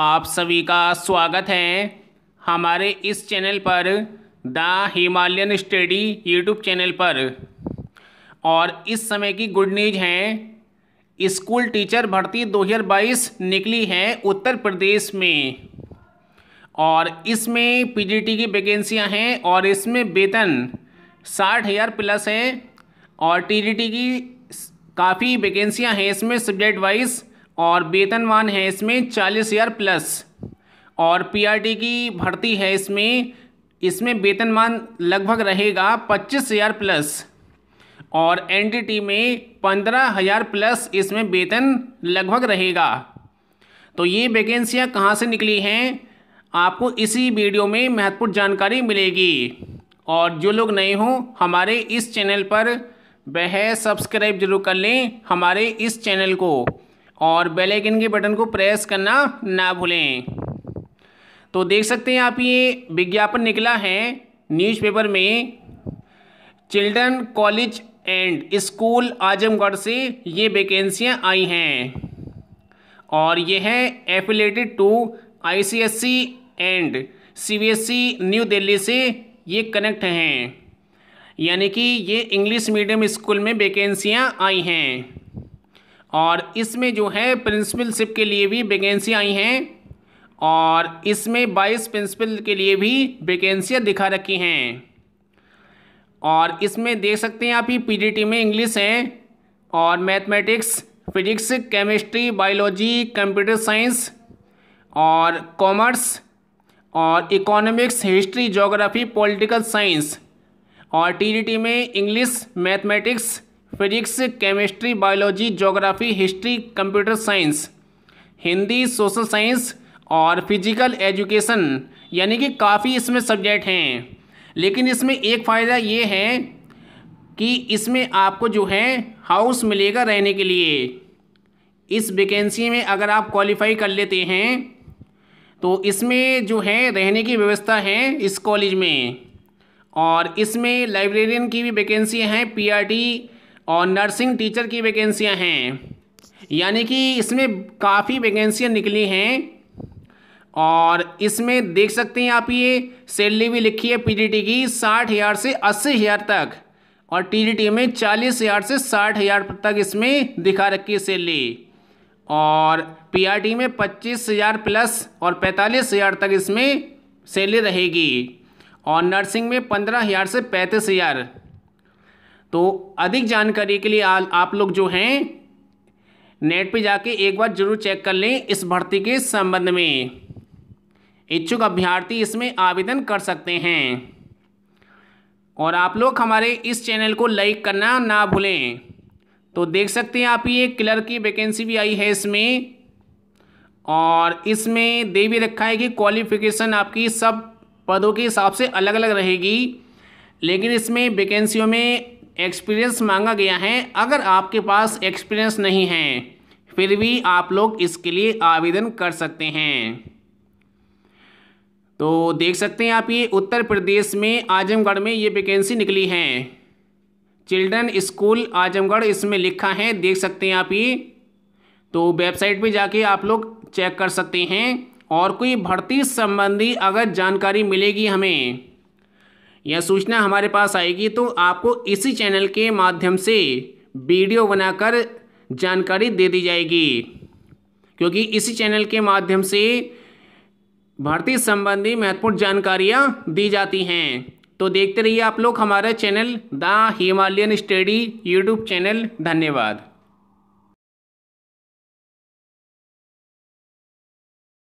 आप सभी का स्वागत है हमारे इस चैनल पर the Himalayan study YouTube channel पर और इस समय की गुड न्यूज है स्कूल टीचर भर्ती 2022 निकली है उत्तर प्रदेश में और इसमें पीजीटी की वैकेंसियां हैं और इसमें वेतन साठ हज़ार प्लस है और टीजीटी की काफ़ी वैकेंसियां हैं इसमें सब्जेक्ट वाइज और वेतनवान है इसमें चालीस हज़ार प्लस और पीआरटी की भर्ती है इसमें इसमें वेतनमान लगभग रहेगा पच्चीस हज़ार प्लस और एनडीटी में पंद्रह हज़ार प्लस इसमें वेतन लगभग रहेगा तो ये वैकेंसियाँ कहाँ से निकली हैं आपको इसी वीडियो में महत्वपूर्ण जानकारी मिलेगी और जो लोग नए हों हमारे इस चैनल पर वह सब्सक्राइब जरूर कर लें हमारे इस चैनल को और बेल आइकन के बटन को प्रेस करना ना भूलें तो देख सकते हैं आप ये विज्ञापन निकला है न्यूज़पेपर में children college and school Azamgarh से ये वैकेंसियाँ आई हैं और ये है affiliated to ICSC and CBSE New Delhi से ये कनेक्ट हैं यानी कि ये इंग्लिश मीडियम स्कूल में वैकेंसियाँ आई हैं और इसमें जो है प्रिंसिपलशिप के लिए भी वैकेंसी आई हैं और इसमें बाईस प्रिंसिपल के लिए भी वैकेंसियाँ दिखा रखी हैं और इसमें देख सकते हैं आप ये पी में इंग्लिश हैं और mathematics physics chemistry biology computer science और कॉमर्स और economics history geography political science और टी में English mathematics physics chemistry biology geography history computer science Hindi social science और फिजिकल एजुकेशन यानी कि काफ़ी इसमें सब्जेक्ट हैं लेकिन इसमें एक फ़ायदा ये है कि इसमें आपको जो है हाउस मिलेगा रहने के लिए इस वैकेंसी में अगर आप क्वालिफाई कर लेते हैं तो इसमें जो है रहने की व्यवस्था है इस कॉलेज में और इसमें लाइब्रेरियन की भी वैकेंसी हैं पीआरटी और नर्सिंग टीचर की वैकेंसियां हैं यानी कि इसमें काफ़ी वैकेंसियां निकली हैं और इसमें देख सकते हैं आप ये सैलरी भी लिखी है पीडीटी की साठ हज़ार से अस्सी हज़ार तक और टीडीटी में चालीस हज़ार से साठ हज़ार तक इसमें दिखा रखी है सैलरी और पीआरटी में पच्चीस हज़ार प्लस और पैंतालीस हज़ार तक इसमें सैलरी रहेगी और नर्सिंग में पंद्रह हज़ार से पैंतीस हज़ार तो अधिक जानकारी के लिए आ, आप लोग जो हैं नेट पे जाके एक बार जरूर चेक कर लें इस भर्ती के संबंध में इच्छुक अभ्यर्थी इसमें आवेदन कर सकते हैं और आप लोग हमारे इस चैनल को लाइक करना ना भूलें तो देख सकते हैं आप ये क्लर्क की वैकेंसी भी आई है इसमें और इसमें दे भी रखा है कि क्वालिफिकेशन आपकी सब पदों के हिसाब से अलग अलग रहेगी लेकिन इसमें वैकेंसियों में एक्सपीरियंस मांगा गया है अगर आपके पास एक्सपीरियंस नहीं है फिर भी आप लोग इसके लिए आवेदन कर सकते हैं तो देख सकते हैं आप ये उत्तर प्रदेश में आजमगढ़ में ये वैकेंसी निकली है चिल्ड्रन स्कूल आजमगढ़ इसमें लिखा है देख सकते हैं आप ये तो वेबसाइट पे जाके आप लोग चेक कर सकते हैं और कोई भर्ती संबंधी अगर जानकारी मिलेगी हमें या सूचना हमारे पास आएगी तो आपको इसी चैनल के माध्यम से वीडियो बनाकर जानकारी दे दी जाएगी क्योंकि इसी चैनल के माध्यम से भर्ती संबंधी महत्वपूर्ण जानकारियाँ दी जाती हैं तो देखते रहिए आप लोग हमारा channel the Himalayan study YouTube channel धन्यवाद